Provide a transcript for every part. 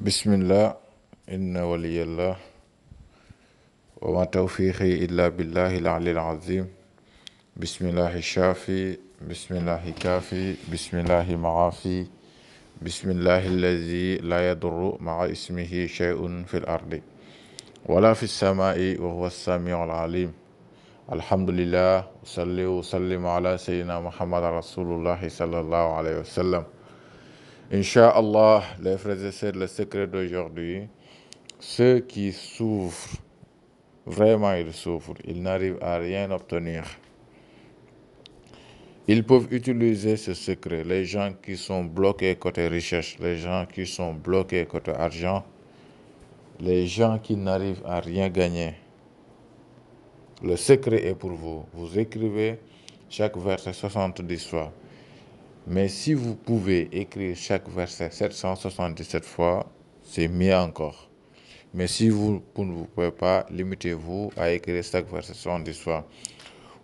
بسم الله إن ولي الله وما توفيقي إلا بالله العلي العظيم بسم الله الشافي بسم الله كافي بسم الله معافي بسم الله الذي لا يضر مع اسمه شيء في الأرض ولا في السماء وهو السميع العليم الحمد لله وصلي وسلم على سيدنا محمد رسول الله صلى الله عليه وسلم Inch'Allah, les frères et sœurs, le secret d'aujourd'hui, ceux qui souffrent, vraiment ils souffrent, ils n'arrivent à rien obtenir. Ils peuvent utiliser ce secret. Les gens qui sont bloqués côté recherche, les gens qui sont bloqués côté argent, les gens qui n'arrivent à rien gagner. Le secret est pour vous. Vous écrivez chaque verset 70 fois. Mais si vous pouvez écrire chaque verset 777 fois, c'est mieux encore. Mais si vous, vous ne pouvez pas, limitez-vous à écrire chaque verset 70 fois.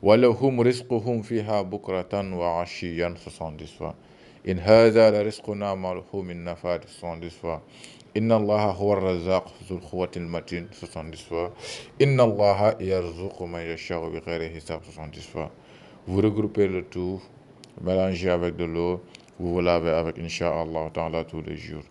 ولهم رزقهم فيها بكرة وعشيا 70 fois. إن هذا لرزقنا ما له من نفاد 70 fois. إن الله هو الرزاق ذو القوة المتين 70 fois. إن الله يرزق من يشاء بغير حساب 70 fois. Vous regroupez le tout mélangez avec de l'eau, vous vous lavez avec, Inch'Allah, ta'ala, tous les jours.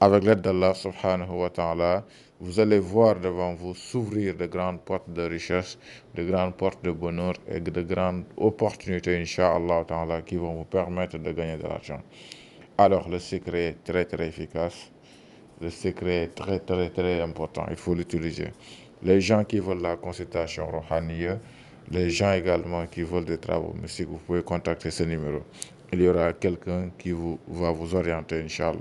Avec l'aide d'Allah, subhanahu wa ta'ala, vous allez voir devant vous s'ouvrir de grandes portes de richesse, de grandes portes de bonheur et de grandes opportunités, Inch'Allah, ta'ala, qui vont vous permettre de gagner de l'argent. Alors, le secret est très, très efficace. Le secret est très, très, très important. Il faut l'utiliser. Les gens qui veulent la consultation rohaniya, les gens également qui veulent des travaux mais si vous pouvez contacter ce numéro. Il y aura quelqu'un qui vous, va vous orienter, Inch'Allah.